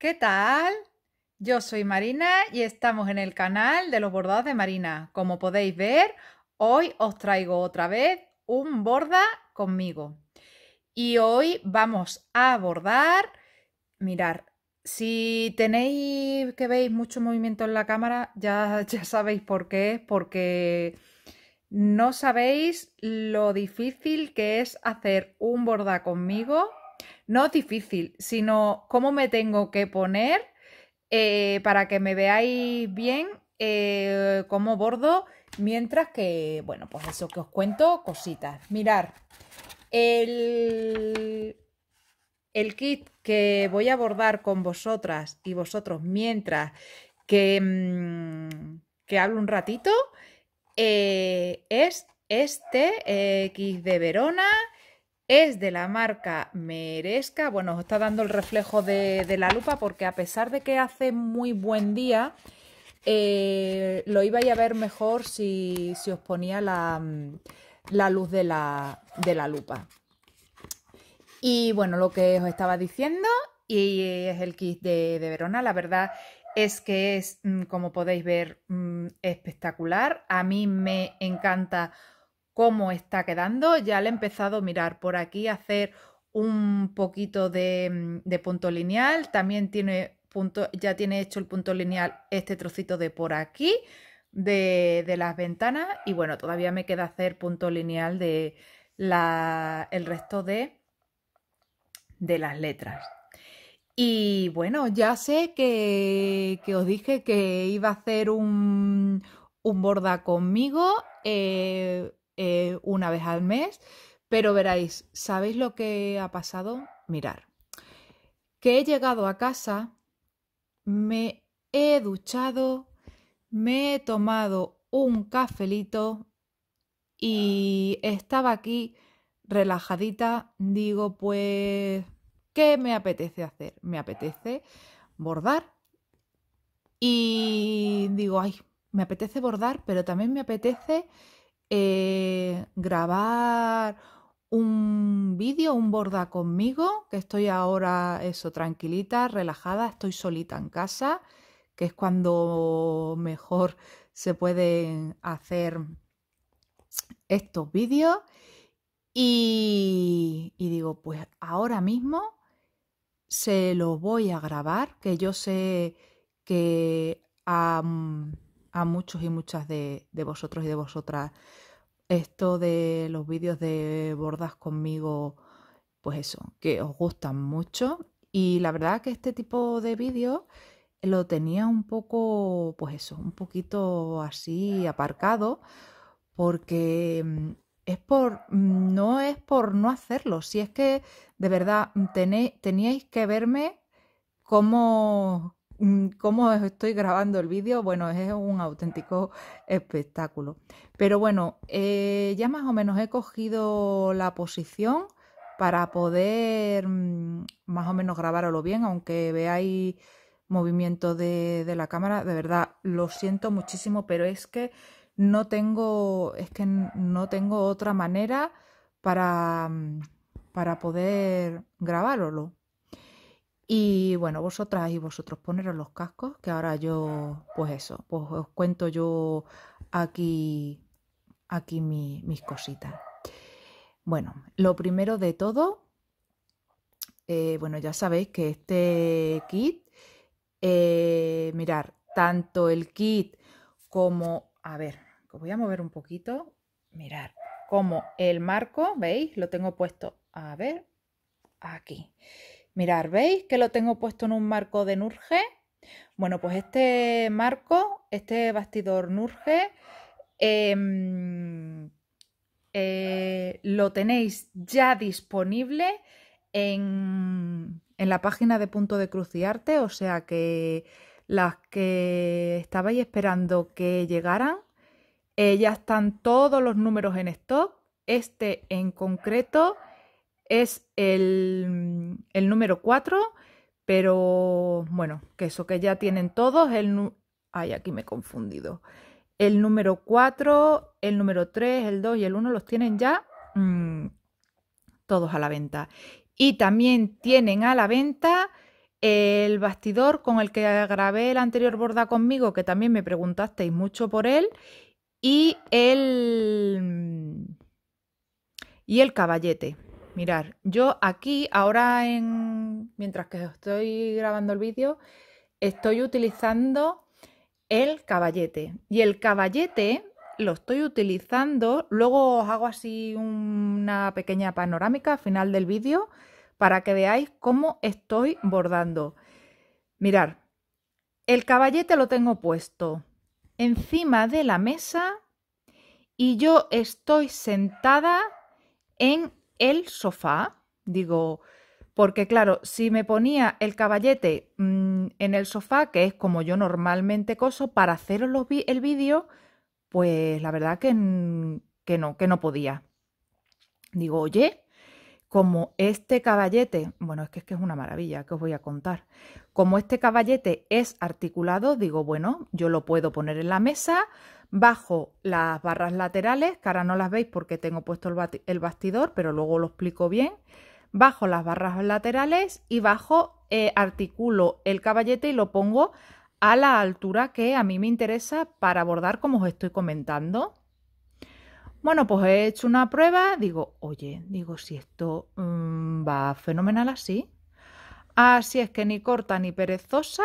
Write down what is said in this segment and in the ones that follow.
¿Qué tal? Yo soy Marina y estamos en el canal de los bordados de Marina. Como podéis ver, hoy os traigo otra vez un borda conmigo. Y hoy vamos a bordar, mirar, si tenéis que veis mucho movimiento en la cámara, ya, ya sabéis por qué porque no sabéis lo difícil que es hacer un borda conmigo no difícil, sino cómo me tengo que poner eh, para que me veáis bien eh, como bordo, mientras que, bueno, pues eso que os cuento, cositas. Mirar, el, el kit que voy a bordar con vosotras y vosotros mientras que, mm, que hablo un ratito eh, es este kit de Verona es de la marca Merezca. Bueno, os está dando el reflejo de, la lupa porque a pesar de que hace muy buen día, eh, lo ibais a ver mejor si, os ponía la, mm, luz de la, lupa. Y bueno, lo que os estaba diciendo, y es el kit de Verona, la verdad es que es, mm, como podéis ver, mm, espectacular. A mí me encanta cómo está quedando. Ya le he empezado a mirar por aquí, hacer un poquito mm, de, punto lineal. También tiene punto, ya tiene hecho el punto lineal este trocito de por aquí. De, las ventanas y bueno, todavía me queda hacer punto lineal de la, el resto de, de las letras. Y bueno, ya sé que, os dije que iba a hacer un, borda conmigo. Eh, eh, una vez al mes, pero veréis, ¿sabéis lo que ha pasado? Mirar, que he llegado a casa, me he duchado, me he tomado un cafelito y estaba aquí relajadita, digo, pues, ¿qué me apetece hacer? Me apetece bordar. Y digo, ay, me apetece bordar, pero también me apetece eh, grabar un vídeo, un borda conmigo, que estoy ahora eso, tranquilita, relajada, estoy solita en casa, que es cuando mejor se pueden hacer estos vídeos. Y, digo, pues ahora mismo se los voy a grabar, que yo sé que a muchos y muchas de, de vosotros y de vosotras esto de los vídeos de bordas conmigo, pues eso, que os gustan mucho. Y la verdad que este tipo de vídeos lo tenía un poco, pues eso, un poquito así aparcado, porque mm, es por, mm, no es por no hacerlo, si es que de verdad tené, teníais que verme cómo, Mm, cómo estoy grabando el vídeo, bueno, es un auténtico espectáculo. Pero bueno, eh, ya más o menos he cogido la posición para poder mm, más o menos grabarlo bien, aunque veáis movimiento de, de la cámara, de verdad, lo siento muchísimo, pero es que no tengo, es que no tengo otra manera para, mm, para poder grabarlo. Y bueno, vosotras y vosotros poneros los cascos, que ahora yo, pues eso, pues os cuento yo aquí, aquí mis cositas. Bueno, lo primero de todo, eh, bueno, ya sabéis que este kit, eh, mirar, tanto el kit como, a ver, voy a mover un poquito, mirar, como el marco, ¿veis? Lo tengo puesto, a ver, aquí. Mirar, ¿veis que lo tengo puesto en un marco de Nurge? Bueno, pues este marco, este bastidor Nurge, em, eh, lo tenéis ya disponible en, en, la página de Punto de Cruz y Arte, o sea que las que estabais esperando que llegaran, eh, ya están todos los números en stock. Este en concreto es el, número 4, pero bueno, que eso que ya tienen todos, el... Ay, aquí me he confundido. El número 4, el número 3, el 2 y el 1 los tienen ya mm, todos a la venta. Y también tienen a la venta el bastidor con el que grabé el anterior borda conmigo, que también me preguntasteis mucho por él, y el, y el caballete. Mirar, yo aquí ahora mientras que estoy grabando el vídeo, estoy utilizando el caballete. Y el caballete lo estoy utilizando, luego os hago así una pequeña panorámica al final del vídeo para que veáis cómo estoy bordando. Mirar, el caballete lo tengo puesto encima de la mesa y yo estoy sentada en el sofá, digo, porque claro, si me ponía el caballete mm, en el sofá, que es como yo normalmente coso, para hacer el vídeo, pues la verdad que, que no, que no podía. Digo, oye, como este caballete, bueno, es que, es que es una maravilla, que os voy a contar. Como este caballete es articulado, digo, bueno, yo lo puedo poner en la mesa, bajo las barras laterales, que ahora no las veis porque tengo puesto el, bastidor, pero luego lo explico bien, bajo las barras laterales y bajo eh, articulo el caballete y lo pongo a la altura que a mí me interesa para bordar, como os estoy comentando. Bueno, pues he hecho una prueba, digo, oye, digo, si esto mm, va fenomenal así. Así es que ni corta ni perezosa,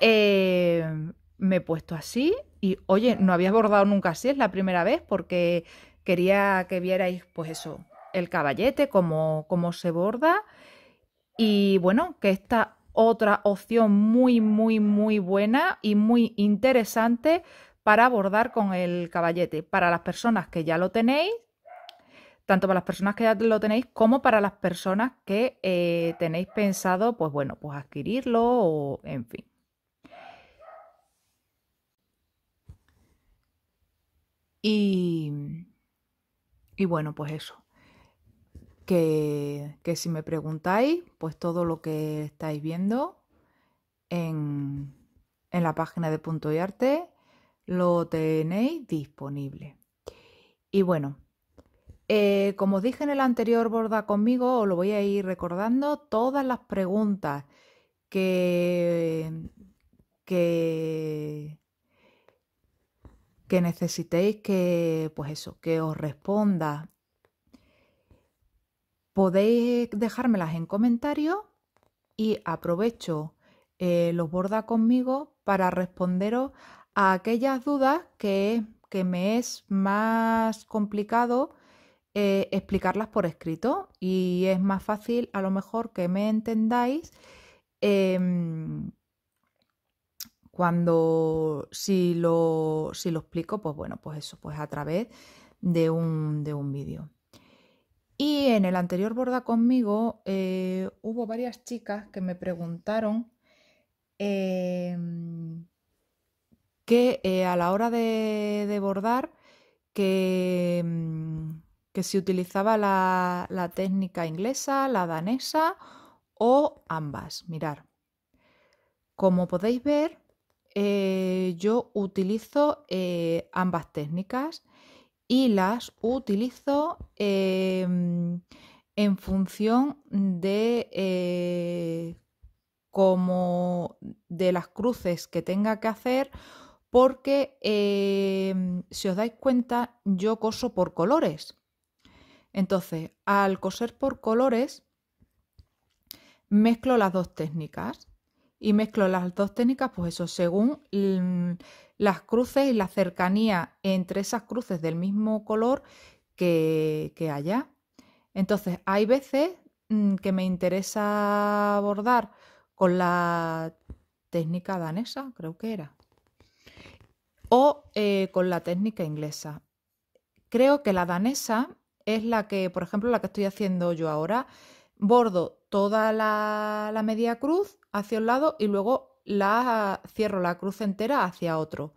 eh, me he puesto así y, oye, no había bordado nunca así, es la primera vez porque quería que vierais, pues eso, el caballete, cómo, cómo se borda. Y bueno, que esta otra opción muy, muy, muy buena y muy interesante para bordar con el caballete. Para las personas que ya lo tenéis, tanto para las personas que ya lo tenéis como para las personas que eh, tenéis pensado, pues bueno, pues adquirirlo o en fin. Y, y bueno, pues eso. Que, que si me preguntáis, pues todo lo que estáis viendo en, en la página de Punto y Arte lo tenéis disponible. Y bueno, eh, como os dije en el anterior borda conmigo, os lo voy a ir recordando, todas las preguntas que, que, que necesitéis que, pues eso, que os responda. Podéis dejármelas en comentarios y aprovecho eh, los borda conmigo para responderos a aquellas dudas que, que me es más complicado eh, explicarlas por escrito y es más fácil a lo mejor que me entendáis em, cuando, si lo, explico, pues bueno, pues eso, pues a través de un, vídeo. Y en el anterior Borda conmigo eh, hubo varias chicas que me preguntaron em, que eh, a la hora de, bordar, que, em, que, se utilizaba la, la técnica inglesa, la danesa o ambas. Mirar, como podéis ver, eh, yo utilizo eh, ambas técnicas y las utilizo em, en función de eh, como de las cruces que tenga que hacer porque em, si os dais cuenta yo coso por colores. Entonces, al coser por colores, mezclo las dos técnicas y mezclo las dos técnicas, pues eso, según las cruces y la cercanía entre esas cruces del mismo color que, haya. Entonces, hay veces mm, que me interesa bordar con la técnica danesa, creo que era, o eh, con la técnica inglesa. Creo que la danesa es la que, por ejemplo, la que estoy haciendo yo ahora. Bordo toda la, la media cruz hacia un lado y luego la cierro la cruz entera hacia otro.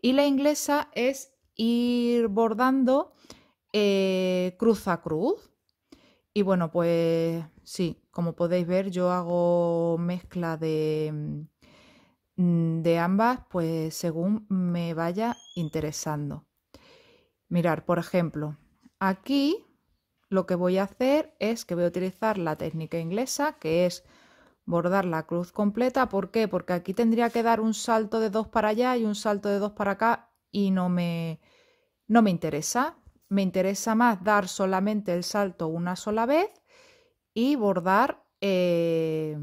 Y la inglesa es ir bordando eh, cruz a cruz. Y bueno, pues sí, como podéis ver, yo hago mezcla de, mm, de ambas, pues según me vaya interesando. Mirar, por ejemplo, aquí lo que voy a hacer es que voy a utilizar la técnica inglesa, que es bordar la cruz completa. ¿Por qué? Porque aquí tendría que dar un salto de dos para allá y un salto de dos para acá y no me, no me interesa. Me interesa más dar solamente el salto una sola vez y bordar eh,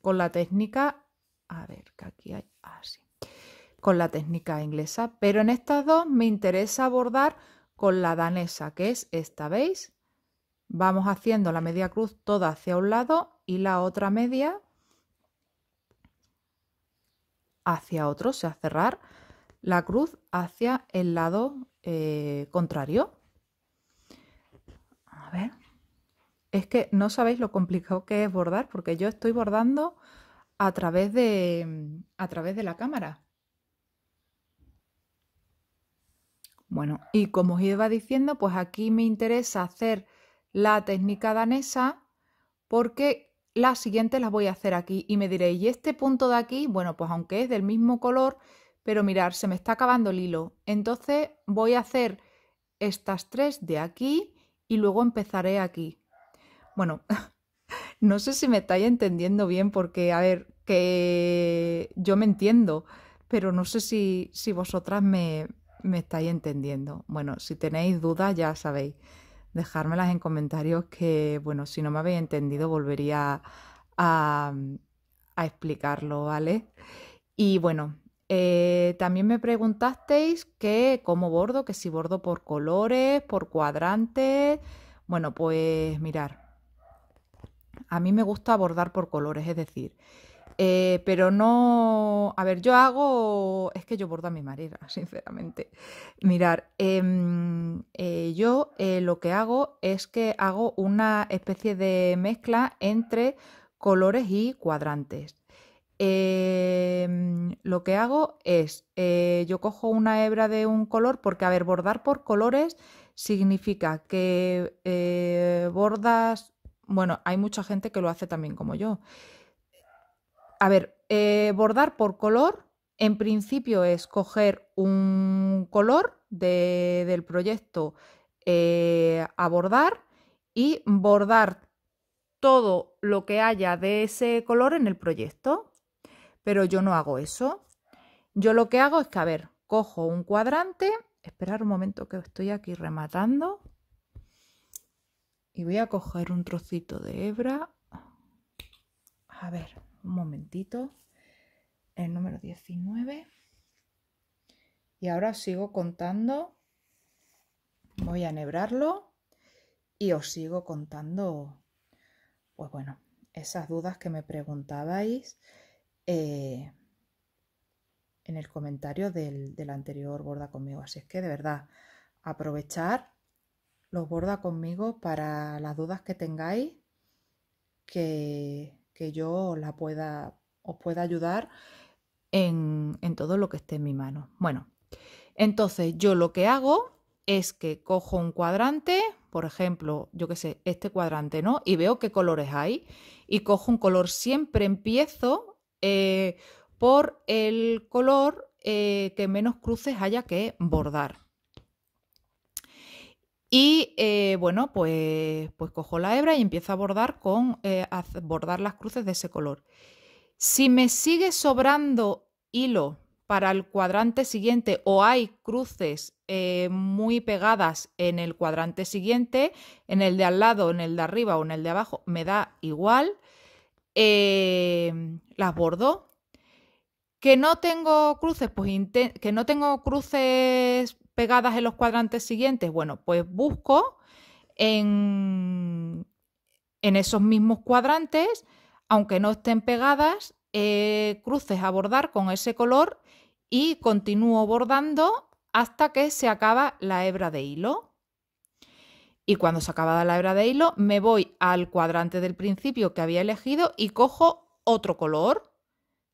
con la técnica, a ver, que aquí hay, así, ah, con la técnica inglesa, pero en estas dos me interesa bordar con la danesa, que es esta, ¿veis? Vamos haciendo la media cruz toda hacia un lado y la otra media hacia otro, o sea, cerrar la cruz hacia el lado eh, contrario. A ver, es que no sabéis lo complicado que es bordar, porque yo estoy bordando a través de, a través de la cámara. Bueno, y como os iba diciendo, pues aquí me interesa hacer la técnica danesa porque las siguientes las voy a hacer aquí y me diréis, ¿y este punto de aquí? Bueno, pues aunque es del mismo color, pero mirar, se me está acabando el hilo. Entonces voy a hacer estas tres de aquí y luego empezaré aquí. Bueno, no sé si me estáis entendiendo bien porque, a ver, que yo me entiendo, pero no sé si, vosotras me, me estáis entendiendo. Bueno, si tenéis dudas ya sabéis dejármelas en comentarios que, bueno, si no me habéis entendido, volvería a, mm, explicarlo, ¿vale? Y bueno, eh, también me preguntasteis que cómo bordo, que si bordo por colores, por cuadrantes. Bueno, pues mirar. A mí me gusta bordar por colores, es decir, eh, pero no, a ver, yo hago, es que yo bordo a mi manera, sinceramente. Mirar, em, eh, yo eh, lo que hago es que hago una especie de mezcla entre colores y cuadrantes. Em, lo que hago es, yo cojo una hebra de un color, porque, a ver, bordar por colores significa que bordas, bueno, hay mucha gente que lo hace también como yo a ver, eh, bordar por color, en principio es coger un color del proyecto eh, a bordar y bordar todo lo que haya de ese color en el proyecto. Pero yo no hago eso. Yo lo que hago es que, a ver, cojo un cuadrante. Esperar un momento que estoy aquí rematando. Y voy a coger un trocito de hebra. A ver un momentito, el número 19. Y ahora os sigo contando, voy a enhebrarlo y os sigo contando, pues bueno, esas dudas que me preguntabais eh, en el comentario del, del anterior borda conmigo. Así es que de verdad, aprovechar los borda conmigo para las dudas que tengáis que que yo la pueda, os pueda ayudar en, todo lo que esté en mi mano. Bueno, entonces yo lo que hago es que cojo un cuadrante, por ejemplo, yo que sé, este cuadrante, ¿no? Y veo qué colores hay y cojo un color. Siempre empiezo eh, por el color eh, que menos cruces haya que bordar. Y eh, bueno, pues, pues cojo la hebra y empiezo a bordar con eh, a bordar las cruces de ese color. Si me sigue sobrando hilo para el cuadrante siguiente o hay cruces eh, muy pegadas en el cuadrante siguiente, en el de al lado, en el de arriba o en el de abajo, me da igual, em, las bordo. Que no tengo cruces, pues que no tengo cruces pegadas en los cuadrantes siguientes? Bueno, pues busco en, en esos mismos cuadrantes, aunque no estén pegadas, eh, cruces a bordar con ese color y continúo bordando hasta que se acaba la hebra de hilo. Y cuando se acaba la hebra de hilo, me voy al cuadrante del principio que había elegido y cojo otro color.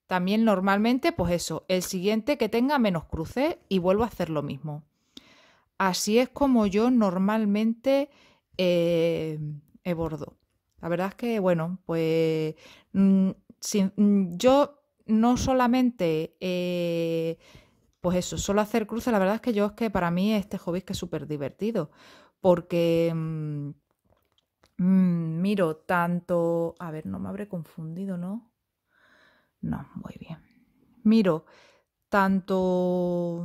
También normalmente, pues eso, el siguiente que tenga menos cruces y vuelvo a hacer lo mismo así es como yo normalmente he eh, bordo. La verdad es que, bueno, pues mm, mm, yo no solamente, eh, pues eso, solo hacer cruces, la verdad es que yo es que para mí este hobby es que es súper divertido, porque mm, miro tanto, a ver, no me habré confundido, ¿no? No, muy bien. Miro tanto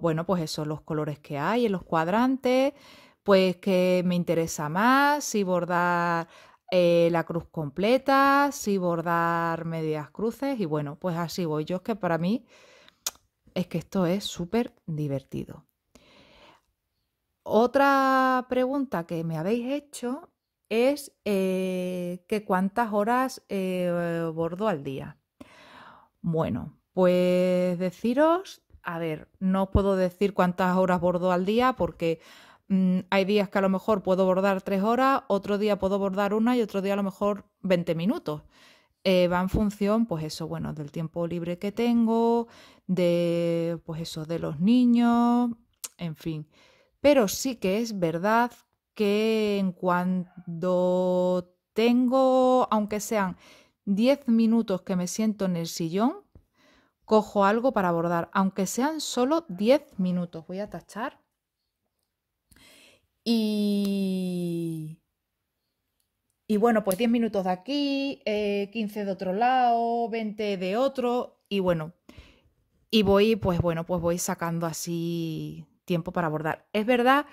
bueno, pues eso, los colores que hay en los cuadrantes, pues que me interesa más, si bordar eh, la cruz completa, si bordar medias cruces y bueno, pues así voy yo, es que para mí es que esto es súper divertido. Otra pregunta que me habéis hecho es eh, que cuántas horas eh, bordo al día. Bueno, pues deciros a ver, no puedo decir cuántas horas bordo al día porque mm, hay días que a lo mejor puedo bordar tres horas, otro día puedo bordar una y otro día a lo mejor 20 minutos. Eh, va en función, pues eso, bueno, del tiempo libre que tengo, de, pues eso, de los niños, en fin. Pero sí que es verdad que en cuando tengo, aunque sean 10 minutos que me siento en el sillón, cojo algo para bordar, aunque sean solo 10 minutos. Voy a tachar. Y, bueno, pues 10 minutos de aquí, 15 eh, de otro lado, 20 de otro, y bueno, y voy, pues bueno, pues voy sacando así tiempo para bordar. Es verdad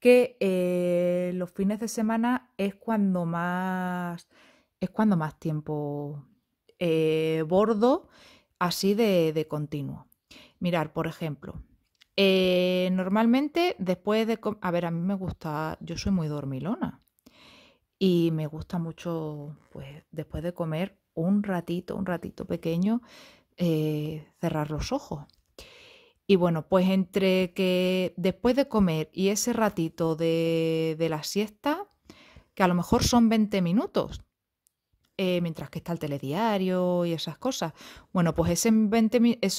que eh, los fines de semana es cuando más, es cuando más tiempo eh, bordo así de, continuo. Mirar, por ejemplo, eh, normalmente después de... A ver, a mí me gusta, yo soy muy dormilona y me gusta mucho, pues después de comer un ratito, un ratito pequeño, eh, cerrar los ojos. Y bueno, pues entre que después de comer y ese ratito de, de la siesta, que a lo mejor son 20 minutos, eh, mientras que está el telediario y esas cosas. Bueno, pues esos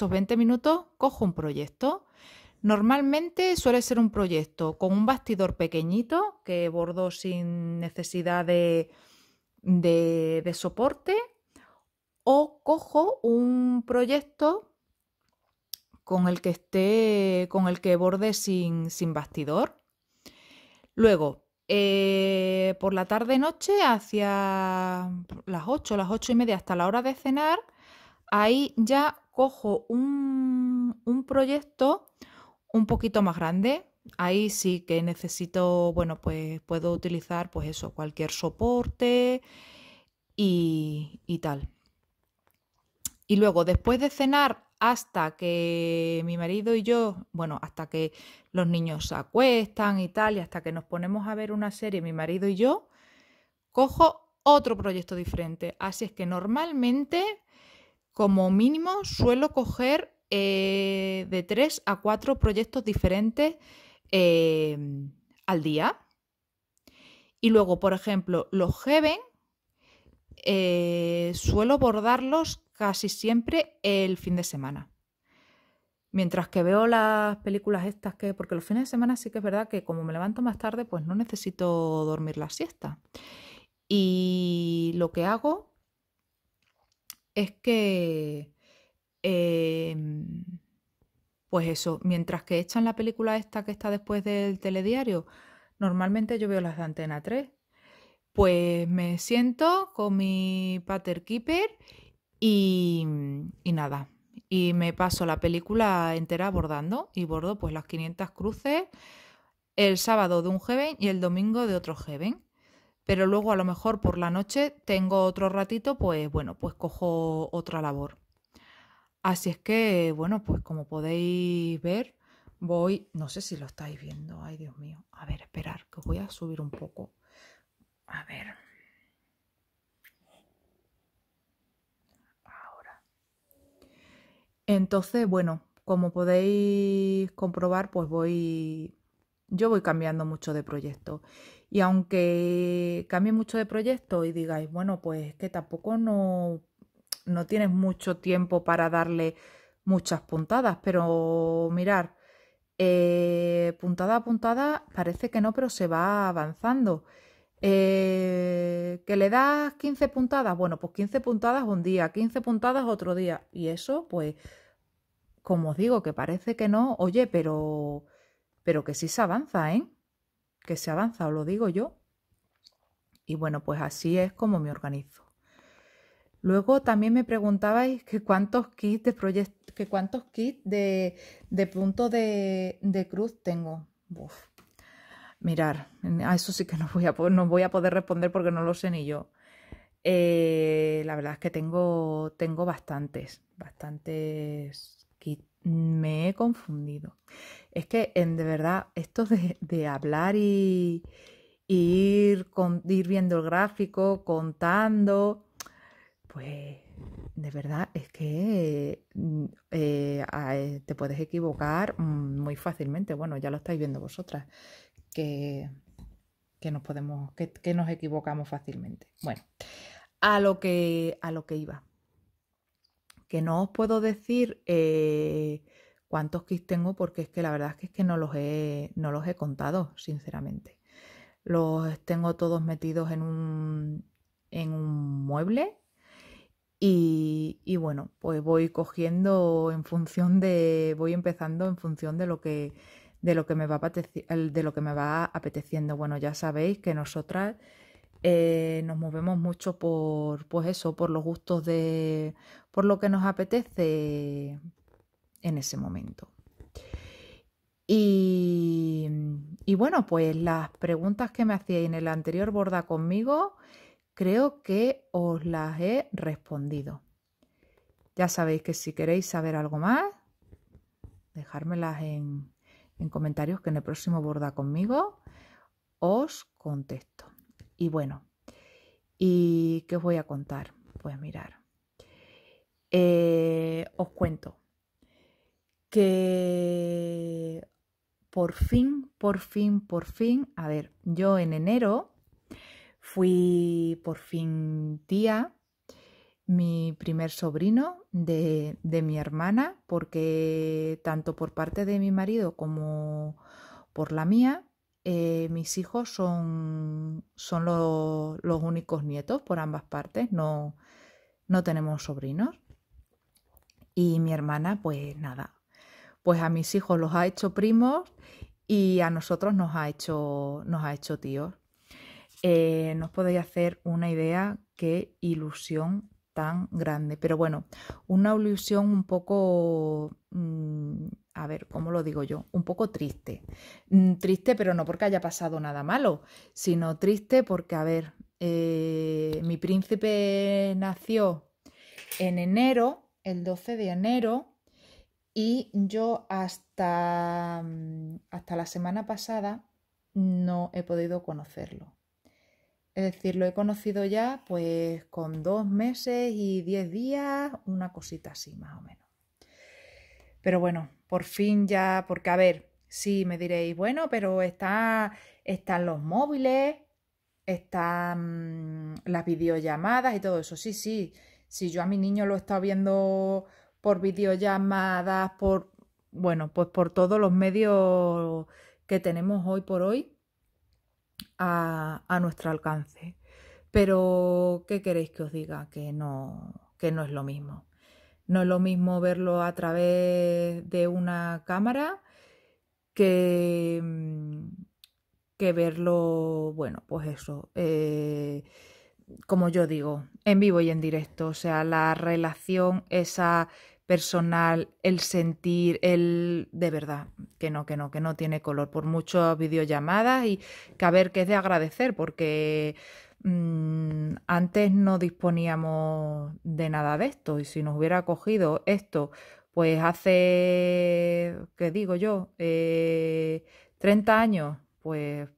20 minutos cojo un proyecto. Normalmente suele ser un proyecto con un bastidor pequeñito que bordo sin necesidad de, soporte o cojo un proyecto con el que esté, con el que borde sin, sin bastidor. Luego, eh, por la tarde-noche, hacia las 8, las 8 y media, hasta la hora de cenar, ahí ya cojo un, proyecto un poquito más grande, ahí sí que necesito, bueno, pues puedo utilizar, pues eso, cualquier soporte y, y, tal. Y luego, después de cenar hasta que mi marido y yo, bueno, hasta que los niños se acuestan y tal, y hasta que nos ponemos a ver una serie, mi marido y yo, cojo otro proyecto diferente. Así es que normalmente, como mínimo, suelo coger eh, de tres a cuatro proyectos diferentes em, al día. Y luego, por ejemplo, los Heaven, eh, suelo bordarlos casi siempre el fin de semana. Mientras que veo las películas estas que, porque los fines de semana sí que es verdad que como me levanto más tarde, pues no necesito dormir la siesta. Y lo que hago es que, em, pues eso, mientras que echan la película esta que está después del telediario, normalmente yo veo las de Antena 3, pues me siento con mi pater keeper Mm, y, nada, y me paso la película entera bordando y bordo pues las 500 cruces el sábado de un Heaven y el domingo de otro Heaven. Pero luego a lo mejor por la noche tengo otro ratito, pues bueno, pues cojo otra labor. Así es que, bueno, pues como podéis ver, voy, no sé si lo estáis viendo, ay Dios mío, a ver, esperar, que voy a subir un poco. A ver. Entonces, bueno, como podéis comprobar, pues voy, yo voy cambiando mucho de proyecto. Y aunque cambie mucho de proyecto y digáis, bueno, pues que tampoco no, no tienes mucho tiempo para darle muchas puntadas, pero mirar, eh, puntada a puntada parece que no, pero se va avanzando. Eh, ¿Que le das 15 puntadas? Bueno, pues 15 puntadas un día, 15 puntadas otro día. Y eso, pues, como os digo, que parece que no, oye, pero, pero que sí se avanza, ¿eh? Que se avanza, os lo digo yo. Y bueno, pues así es como me organizo. Luego también me preguntabais que cuántos kits de proyecto, que cuántos kits de, punto de, cruz tengo. Mirar, a eso sí que no voy a, no voy a poder responder porque no lo sé ni yo. Eh, la verdad es que tengo, tengo bastantes, bastantes me he confundido. Es que de verdad, esto de, hablar y, ir, viendo el gráfico, contando, pues de verdad es que mm, eh, eh, te puedes equivocar mm, muy fácilmente. Bueno, ya lo estáis viendo vosotras, que, nos podemos, que, nos equivocamos fácilmente. Bueno, a lo que, a lo que iba. Que no os puedo decir eh, cuántos kits tengo, porque es que la verdad es que, es que no, los he, no los he contado, sinceramente. Los tengo todos metidos en un, en un mueble y, bueno, pues voy cogiendo en función de, voy empezando en función de lo que, de lo que me va, de lo que me va apeteciendo. Bueno, ya sabéis que nosotras eh, nos movemos mucho por, pues eso, por los gustos de, por lo que nos apetece en ese momento. Y, y bueno, pues las preguntas que me hacíais en el anterior borda conmigo, creo que os las he respondido. Ya sabéis que si queréis saber algo más, dejármelas en, en comentarios que en el próximo Borda conmigo os contesto. Y bueno, ¿y qué os voy a contar? Pues mirar, eh, os cuento que por fin, por fin, por fin, a ver, yo en enero fui por fin tía, mi primer sobrino de, mi hermana, porque tanto por parte de mi marido como por la mía, eh, mis hijos son, son los únicos nietos por ambas partes, no, no tenemos sobrinos. Y mi hermana, pues nada, pues a mis hijos los ha hecho primos y a nosotros nos ha hecho, nos ha hecho tíos. Eh, no os podéis hacer una idea qué ilusión tan grande. Pero bueno, una ilusión un poco, mm, a ver, ¿cómo lo digo yo? Un poco triste. Mm, triste, pero no porque haya pasado nada malo, sino triste porque, a ver, eh, mi príncipe nació en enero, el 12 de enero, y yo hasta, mm, hasta la semana pasada no he podido conocerlo. Es decir, lo he conocido ya pues con dos meses y diez días, una cosita así más o menos. Pero bueno, por fin ya, porque a ver, sí me diréis, bueno, pero está, están los móviles, están las videollamadas y todo eso. Sí, sí, si yo a mi niño lo he estado viendo por videollamadas, por, bueno, pues por todos los medios que tenemos hoy por hoy a, nuestro alcance. Pero, ¿qué queréis que os diga? Que no, que no es lo mismo. No es lo mismo verlo a través de una cámara que, mm, que verlo, bueno, pues eso, eh, como yo digo, en vivo y en directo. O sea, la relación, esa personal, el sentir, el de verdad, que no, que no, que no tiene color, por muchas videollamadas y que a ver, que es de agradecer, porque mm, antes no disponíamos de nada de esto y si nos hubiera cogido esto, pues hace, ¿qué digo yo? 30 eh, años, pues,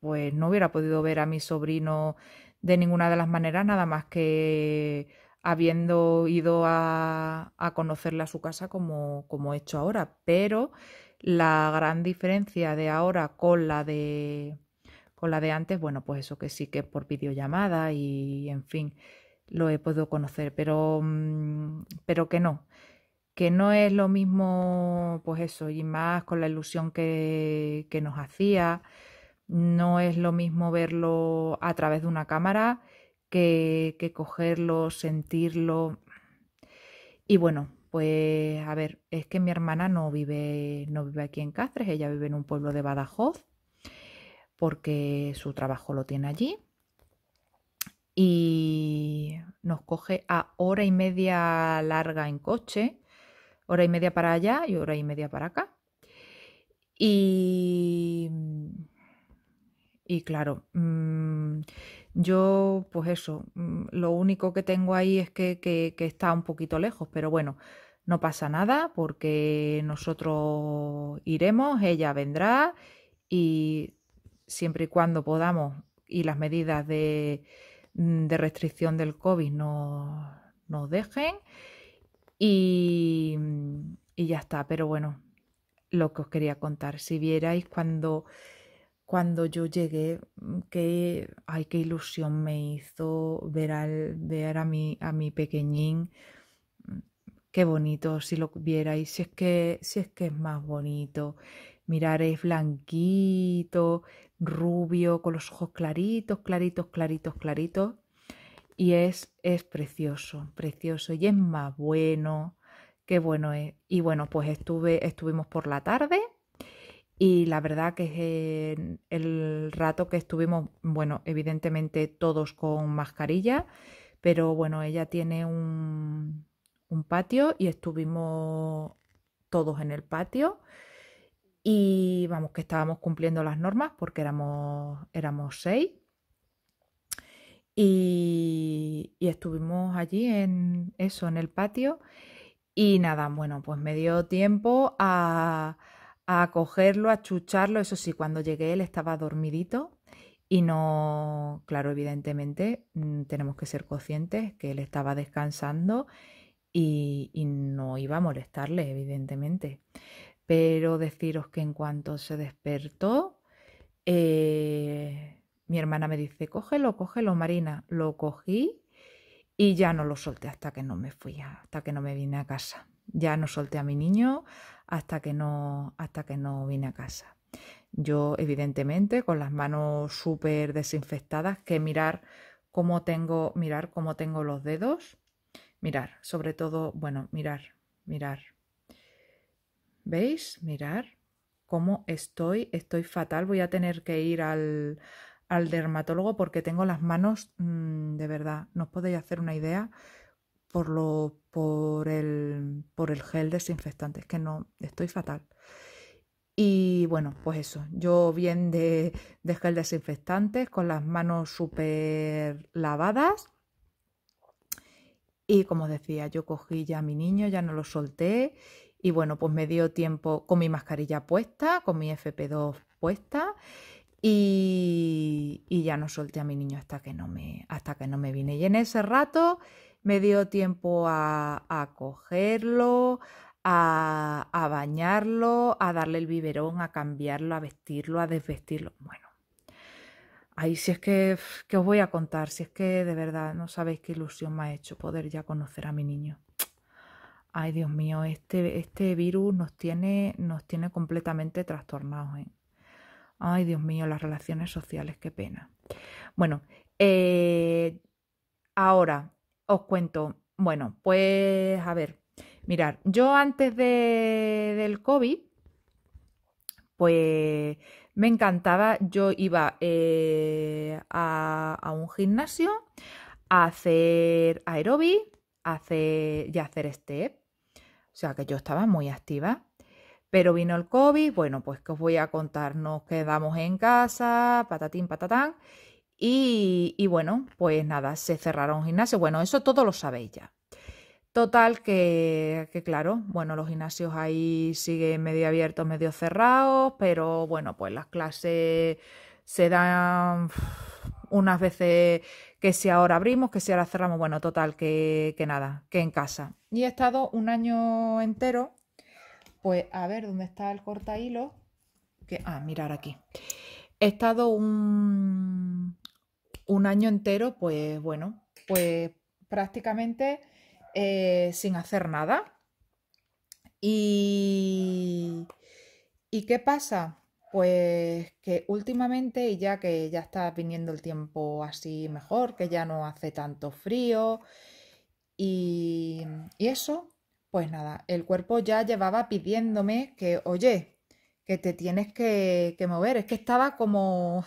pues no hubiera podido ver a mi sobrino de ninguna de las maneras, nada más que habiendo ido a, a conocerla a su casa como, como he hecho ahora. Pero la gran diferencia de ahora con la de con la de antes, bueno, pues eso que sí que por videollamada y en fin, lo he podido conocer, pero, mm, pero que no, que no es lo mismo, pues eso, y más con la ilusión que, que nos hacía, no es lo mismo verlo a través de una cámara que, cogerlo, sentirlo. Y bueno, pues a ver, es que mi hermana no vive, no vive aquí en Cáceres, ella vive en un pueblo de Badajoz, porque su trabajo lo tiene allí. Y nos coge a hora y media larga en coche, hora y media para allá y hora y media para acá. Y, y claro, mm, yo, pues eso, mm, lo único que tengo ahí es que, está un poquito lejos, pero bueno, no pasa nada porque nosotros iremos, ella vendrá y siempre y cuando podamos y las medidas de, mm, de restricción del COVID no nos dejen y, y ya está. Pero bueno, lo que os quería contar, si vierais cuando cuando yo llegué, mm, que, ay, qué ilusión me hizo ver, al, ver a, mi, a mi pequeñín. Mm, qué bonito si lo vierais, si es que, si es, que es más bonito. Mirar, es blanquito, rubio, con los ojos claritos, claritos, claritos, claritos. Y es, es precioso, precioso. Y es más bueno, qué bueno es. Y bueno, pues estuve, estuvimos por la tarde y la verdad que es el rato que estuvimos, bueno, evidentemente todos con mascarilla, pero bueno, ella tiene un, patio y estuvimos todos en el patio y vamos, que estábamos cumpliendo las normas porque éramos, éramos seis. Y, y, estuvimos allí en eso, en el patio. Y nada, bueno, pues me dio tiempo a, a cogerlo, a chucharlo. Eso sí, cuando llegué él estaba dormidito y no, claro, evidentemente mm, tenemos que ser conscientes que él estaba descansando y, no iba a molestarle, evidentemente. Pero deciros que en cuanto se despertó, eh, mi hermana me dice, cógelo, cógelo, Marina. Lo cogí y ya no lo solté hasta que no me fui, hasta que no me vine a casa. Ya no solté a mi niño hasta que no, hasta que no vine a casa. Yo, evidentemente, con las manos súper desinfectadas, que mirar cómo tengo, mirar cómo tengo los dedos, mirar, sobre todo, bueno, mirar, mirar. ¿Veis? Mirar cómo estoy, estoy fatal, voy a tener que ir al, al dermatólogo porque tengo las manos, mm, de verdad, no os podéis hacer una idea por lo por el, gel desinfectante. Es que no, estoy fatal. Y bueno, pues eso, yo bien de, gel desinfectante, con las manos súper lavadas. Y como decía, yo cogí ya a mi niño, ya no lo solté. Y bueno, pues me dio tiempo con mi mascarilla puesta, con mi FP2 puesta. Y, ya no solté a mi niño hasta que no me, hasta que no me vine. Y en ese rato me dio tiempo a, cogerlo, a, bañarlo, a darle el biberón, a cambiarlo, a vestirlo, a desvestirlo. Bueno, ahí si es que, os voy a contar, si es que de verdad no sabéis qué ilusión me ha hecho poder ya conocer a mi niño. Ay, Dios mío, este, este virus nos tiene, nos tiene completamente trastornados. ¿eh? Ay, Dios mío, las relaciones sociales, qué pena. Bueno, eh, ahora, os cuento. Bueno, pues a ver, mirar, yo antes de, del COVID, pues me encantaba, yo iba eh, a, un gimnasio a hacer aerobic y a hacer step. O sea que yo estaba muy activa. Pero vino el COVID, bueno, pues que os voy a contar, nos quedamos en casa, patatín, patatán, y, bueno, pues nada, se cerraron gimnasios. Bueno, eso todo lo sabéis ya. Total, que, claro, bueno, los gimnasios ahí siguen medio abiertos, medio cerrados, pero bueno, pues las clases se dan unas veces que si ahora abrimos, que si ahora cerramos, bueno, total, que, que nada, que en casa. Y he estado un año entero, pues a ver, ¿dónde está el corta hilo? Que, ah, mirar aquí. He estado un, un año entero, pues bueno, pues prácticamente eh, sin hacer nada. Y, ¿Y qué pasa? Pues que últimamente, y ya que ya está viniendo el tiempo así mejor, que ya no hace tanto frío y, eso, pues nada, el cuerpo ya llevaba pidiéndome que, oye, que te tienes que, que mover. Es que estaba como,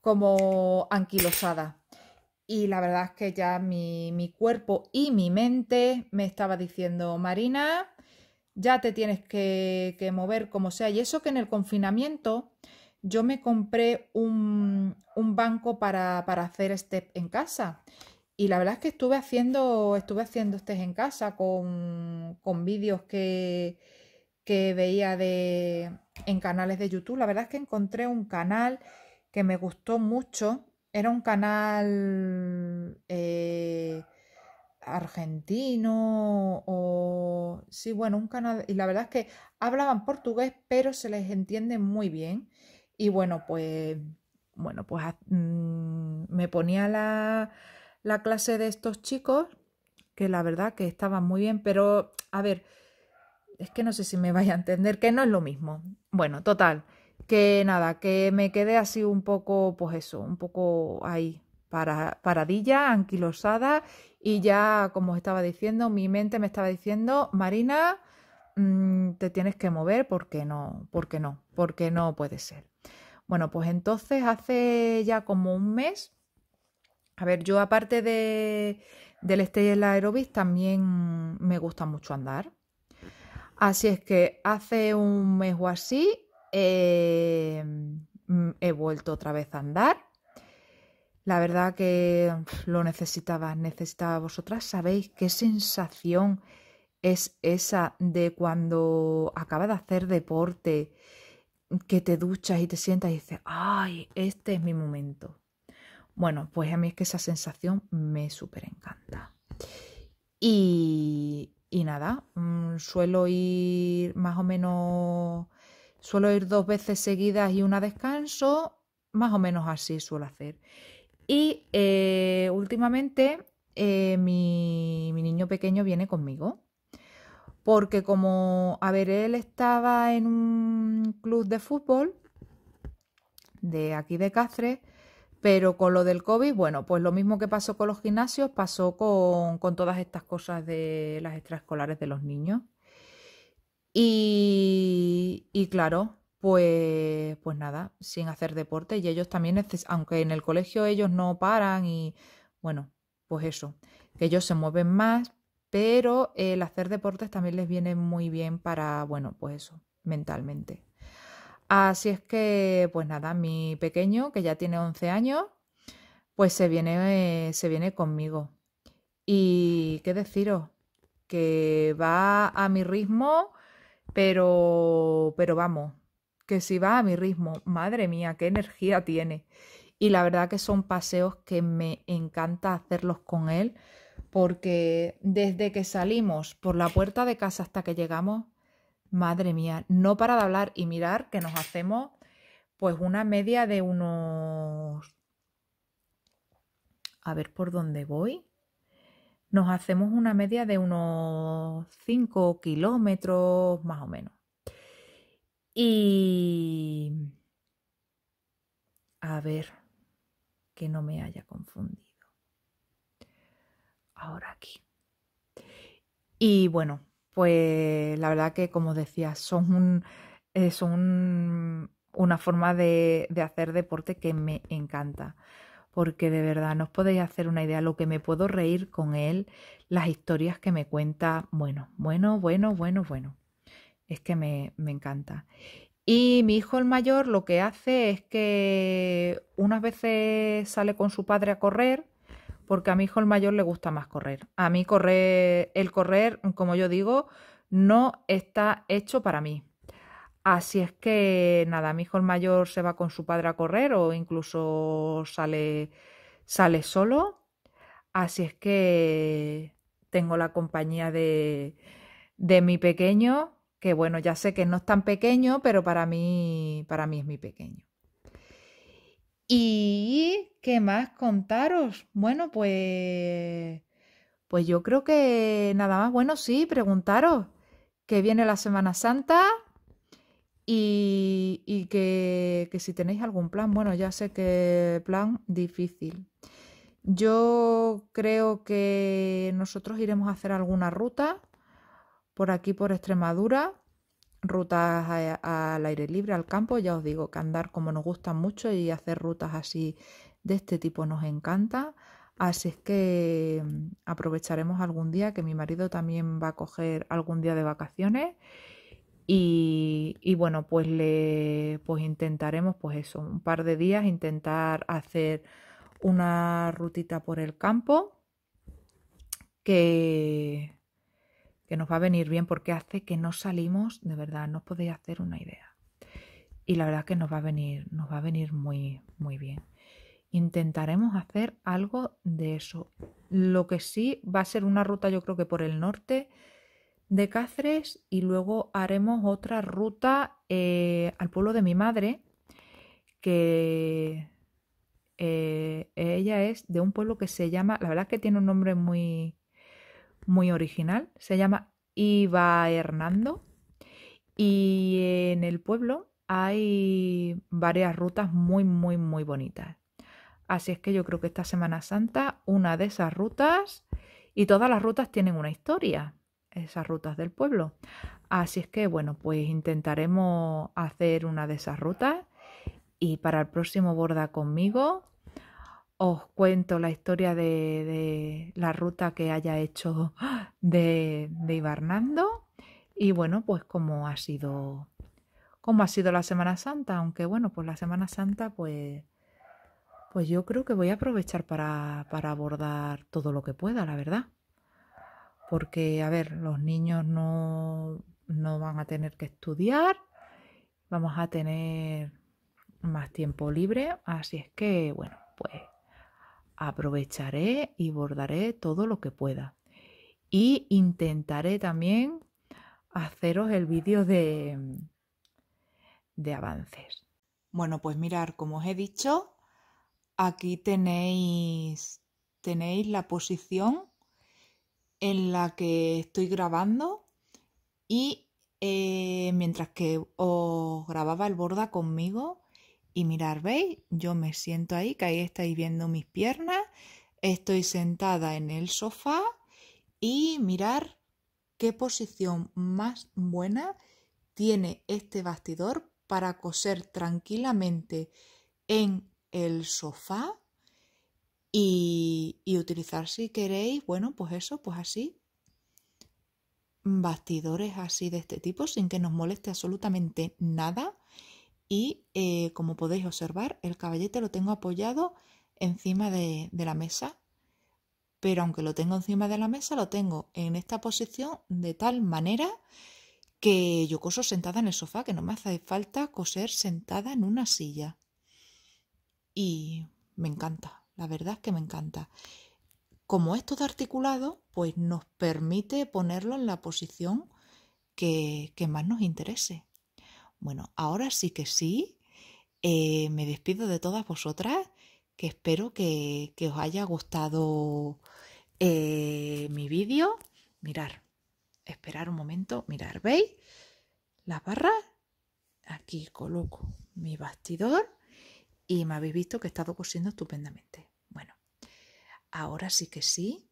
como anquilosada. Y la verdad es que ya mi, cuerpo y mi mente me estaba diciendo, Marina, ya te tienes que, que, mover como sea. Y eso que en el confinamiento yo me compré un, un banco para, para, hacer este en casa. Y la verdad es que estuve haciendo, estuve haciendo este en casa con, con vídeos que, que veía de, en canales de YouTube. La verdad es que encontré un canal me gustó mucho. Era un canal eh, argentino o... Sí, bueno, un canal... Y la verdad es que hablaban portugués, pero se les entiende muy bien. Y bueno, pues... Bueno, pues ah, mm, me ponía la, la clase de estos chicos, que la verdad que estaban muy bien, pero a ver, es que no sé si me vaya a entender, que no es lo mismo. Bueno, total que nada, que me quedé así un poco, pues eso, un poco ahí, para, paradilla, anquilosada, y ya, como os estaba diciendo, mi mente me estaba diciendo, Marina, mm, te tienes que mover porque no, porque no, porque no puede ser. Bueno, pues entonces hace ya como un mes, a ver, yo aparte de, del stay en la aerobis también me gusta mucho andar. Así es que hace un mes o así eh, mm, he vuelto otra vez a andar. La verdad que lo necesitaba, necesitaba vosotras. ¿Sabéis qué sensación es esa de cuando acabas de hacer deporte, que te duchas y te sientas y dices, ay, este es mi momento? Bueno, pues a mí es que esa sensación me súper encanta. y nada, mm, suelo ir más o menos Suelo ir dos veces seguidas y una descanso, más o menos así suelo hacer. Y eh, últimamente eh, mi, niño pequeño viene conmigo porque como, a ver, él estaba en un club de fútbol de aquí de Cáceres, pero con lo del COVID, bueno, pues lo mismo que pasó con los gimnasios, pasó con, con todas estas cosas de las extraescolares de los niños. Y, claro, pues, pues nada, sin hacer deporte. Y ellos también, aunque en el colegio ellos no paran y bueno, pues eso, que ellos se mueven más, pero el hacer deportes también les viene muy bien para, bueno, pues eso, mentalmente. Así es que, pues nada, mi pequeño, que ya tiene 11 años, pues se viene, se viene conmigo. Y qué deciros, que va a mi ritmo pero, pero vamos, que si va a mi ritmo, madre mía, qué energía tiene. Y la verdad que son paseos que me encanta hacerlos con él, porque desde que salimos por la puerta de casa hasta que llegamos, madre mía, no para de hablar y mirar que nos hacemos pues una media de unos... A ver por dónde voy nos hacemos una media de unos 5 kilómetros más o menos. Y... A ver, que no me haya confundido. Ahora aquí. Y bueno, pues la verdad que como decía, son, un, eh, una forma de hacer deporte que me encanta porque de verdad no os podéis hacer una idea lo que me puedo reír con él, las historias que me cuenta, bueno, bueno, bueno, bueno, bueno. Es que me, me encanta. Y mi hijo el mayor lo que hace es que unas veces sale con su padre a correr, porque a mi hijo el mayor le gusta más correr. A mí correr, el correr, como yo digo, no está hecho para mí. Así es que nada, mi hijo el mayor se va con su padre a correr o incluso sale, sale solo. Así es que tengo la compañía de, de mi pequeño, que bueno, ya sé que no es tan pequeño, pero para mí, para mí es mi pequeño. ¿Y qué más contaros? Bueno, pues, pues yo creo que nada más. Bueno, sí, preguntaros que viene la Semana Santa y, que, si tenéis algún plan, bueno, ya sé que plan difícil. Yo creo que nosotros iremos a hacer alguna ruta por aquí, por Extremadura, rutas al aire libre, al campo, ya os digo que andar como nos gusta mucho y hacer rutas así de este tipo nos encanta. Así es que mm, aprovecharemos algún día que mi marido también va a coger algún día de vacaciones y, bueno, pues le pues intentaremos, pues eso, un par de días, intentar hacer una rutita por el campo que, que nos va a venir bien porque hace que no salimos, de verdad, no os podéis hacer una idea. Y la verdad es que nos va a venir, nos va a venir muy, muy bien. Intentaremos hacer algo de eso. Lo que sí va a ser una ruta, yo creo que por el norte de Cáceres y luego haremos otra ruta eh, al pueblo de mi madre, que eh, ella es de un pueblo que se llama, la verdad que tiene un nombre muy, muy original, se llama Iba Hernando y en el pueblo hay varias rutas muy, muy, muy bonitas. Así es que yo creo que esta Semana Santa, una de esas rutas, y todas las rutas tienen una historia esas rutas del pueblo. Así es que, bueno, pues intentaremos hacer una de esas rutas y para el próximo Borda conmigo os cuento la historia de, de la ruta que haya hecho de, de Ibarnando y bueno, pues cómo ha sido cómo ha sido la Semana Santa, aunque bueno, pues la Semana Santa pues pues yo creo que voy a aprovechar para, para abordar todo lo que pueda, la verdad porque, a ver, los niños no, van a tener que estudiar, vamos a tener más tiempo libre, así es que, bueno, pues aprovecharé y bordaré todo lo que pueda. Y intentaré también haceros el vídeo de, de avances. Bueno, pues mirar, como os he dicho, aquí tenéis, tenéis la posición en la que estoy grabando y eh, mientras que os grababa el borda conmigo y mirar, ¿veis? Yo me siento ahí, que ahí estáis viendo mis piernas, estoy sentada en el sofá y mirar qué posición más buena tiene este bastidor para coser tranquilamente en el sofá y, utilizar si queréis, bueno, pues eso, pues así, bastidores así de este tipo sin que nos moleste absolutamente nada. Y eh, como podéis observar, el caballete lo tengo apoyado encima de, de, la mesa. Pero aunque lo tengo encima de la mesa, lo tengo en esta posición de tal manera que yo coso sentada en el sofá, que no me hace falta coser sentada en una silla. Y me encanta. La verdad es que me encanta. Como esto todo articulado, pues nos permite ponerlo en la posición que, más nos interese. Bueno, ahora sí que sí, eh, me despido de todas vosotras, que espero que, os haya gustado eh, mi vídeo. Mirar, esperar un momento, mirar, ¿veis? la barra, aquí coloco mi bastidor y me habéis visto que he estado cosiendo estupendamente ahora sí que sí.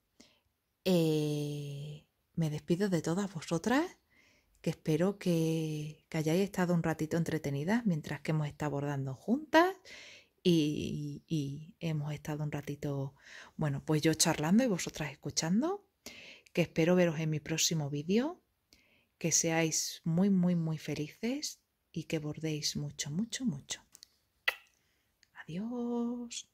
Eh, me despido de todas vosotras, que espero que, hayáis estado un ratito entretenidas mientras que hemos estado abordando juntas y, y, hemos estado un ratito, bueno, pues yo charlando y vosotras escuchando, que espero veros en mi próximo vídeo, que seáis muy, muy, muy felices y que bordéis mucho, mucho, mucho. Adiós.